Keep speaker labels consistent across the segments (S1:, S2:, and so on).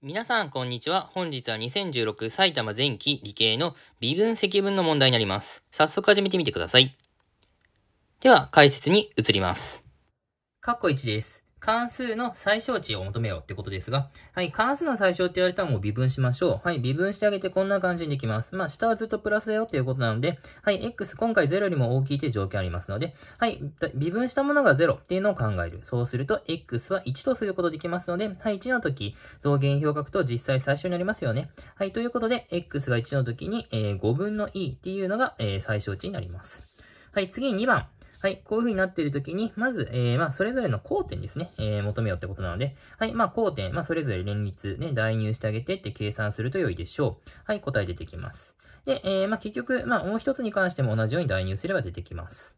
S1: 皆さん、こんにちは。本日は2016埼玉前期理系の微分積分の問題になります。早速始めてみてください。では、解説に移ります。括弧1です。関数の最小値を求めようってことですが、はい、関数の最小って言われたらもう微分しましょう。はい、微分してあげてこんな感じにできます。まあ、下はずっとプラスだよっていうことなので、はい、x 今回0よりも大きいという条件ありますので、はい、微分したものが0っていうのを考える。そうすると、x は1とすることできますので、はい、1の時、増減表を書くと実際最小になりますよね。はい、ということで、x が1の時に、えー、5分の e っていうのが、えー、最小値になります。はい、次に2番。はい、こういう風になっているときに、まず、えー、まあ、それぞれの交点ですね、えー、求めようってことなので、はい、まあ、交点、まあ、それぞれ連立、ね、代入してあげてって計算すると良いでしょう。はい、答え出てきます。で、えー、まあ、結局、まあ、もう一つに関しても同じように代入すれば出てきます。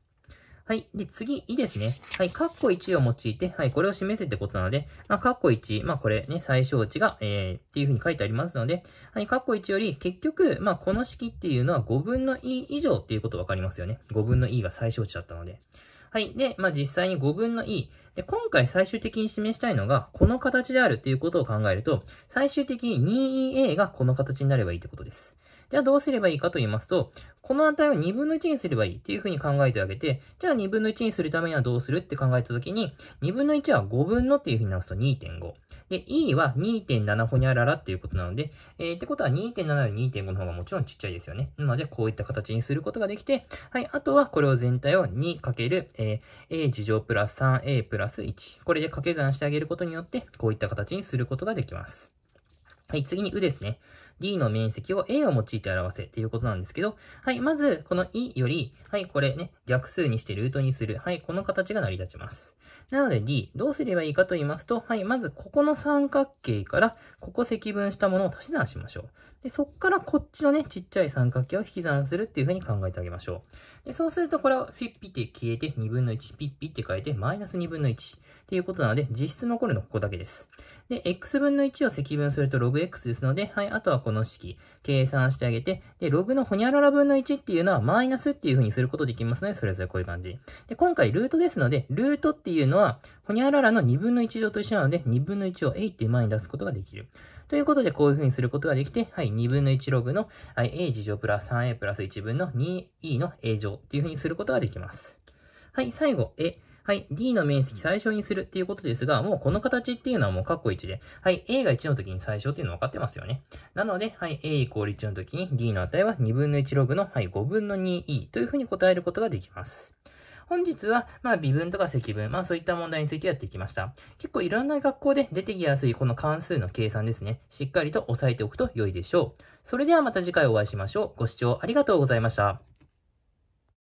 S1: はい。で、次、いですね。はい。カッコ1を用いて、はい。これを示せってことなので、まあ、カッコ1、まあ、これね、最小値が、えー、っていうふうに書いてありますので、はい。カッコ1より、結局、まあ、この式っていうのは5分の e 以上っていうことわかりますよね。5分の e が最小値だったので。はい。で、まあ、実際に5分の E。で、今回最終的に示したいのが、この形であるっていうことを考えると、最終的に 2EA がこの形になればいいってことです。じゃあどうすればいいかと言いますと、この値を2分の1にすればいいっていうふうに考えてあげて、じゃあ2分の1にするためにはどうするって考えたときに、2分の1は5分のっていうふうに直すと2.5。で、E は2.7ほにゃららっていうことなので、えー、ってことは2.7より2.5の方がもちろんちっちゃいですよね。なので、こういった形にすることができて、はい、あとはこれを全体を 2× えー、A 事乗プラス 3A プラス1。これで掛け算してあげることによって、こういった形にすることができます。はい、次にうですね。D の面積を A を用いて表せということなんですけど、はい、まず、この E より、はい、これね、逆数にしてルートにする。はい、この形が成り立ちます。なので D、どうすればいいかと言いますと、はい、まず、ここの三角形から、ここ積分したものを足し算しましょう。で、そこからこっちのね、ちっちゃい三角形を引き算するっていうふうに考えてあげましょう。で、そうすると、これをピッピって消えて、2分の1、ピッピって変えて、マイナス2分の1っていうことなので、実質残るのここだけです。で、x 分の1を積分すると log x ですので、はい、あとはここの式、計算してあげて、で、ログのほにゃらら分の1っていうのはマイナスっていう風にすることできますので、それぞれこういう感じ。で、今回ルートですので、ルートっていうのは、ほにゃららの2分の1乗と一緒なので、2分の1を a っていう前に出すことができる。ということで、こういう風にすることができて、はい、2分の1ログの、はい、a 事乗プラス 3a プラス1分の 2e の a 乗っていう風にすることができます。はい、最後、え。はい、D の面積最小にするっていうことですが、もうこの形っていうのはもうカッコ1で、はい、A が1の時に最小っていうの分かってますよね。なので、はい、A イコール1の時に D の値は2分の1ログの、はい、5分の 2E というふうに答えることができます。本日は、まあ、微分とか積分、まあ、そういった問題についてやっていきました。結構いろんな学校で出てきやすいこの関数の計算ですね。しっかりと押さえておくと良いでしょう。それではまた次回お会いしましょう。ご視聴ありがとうございました。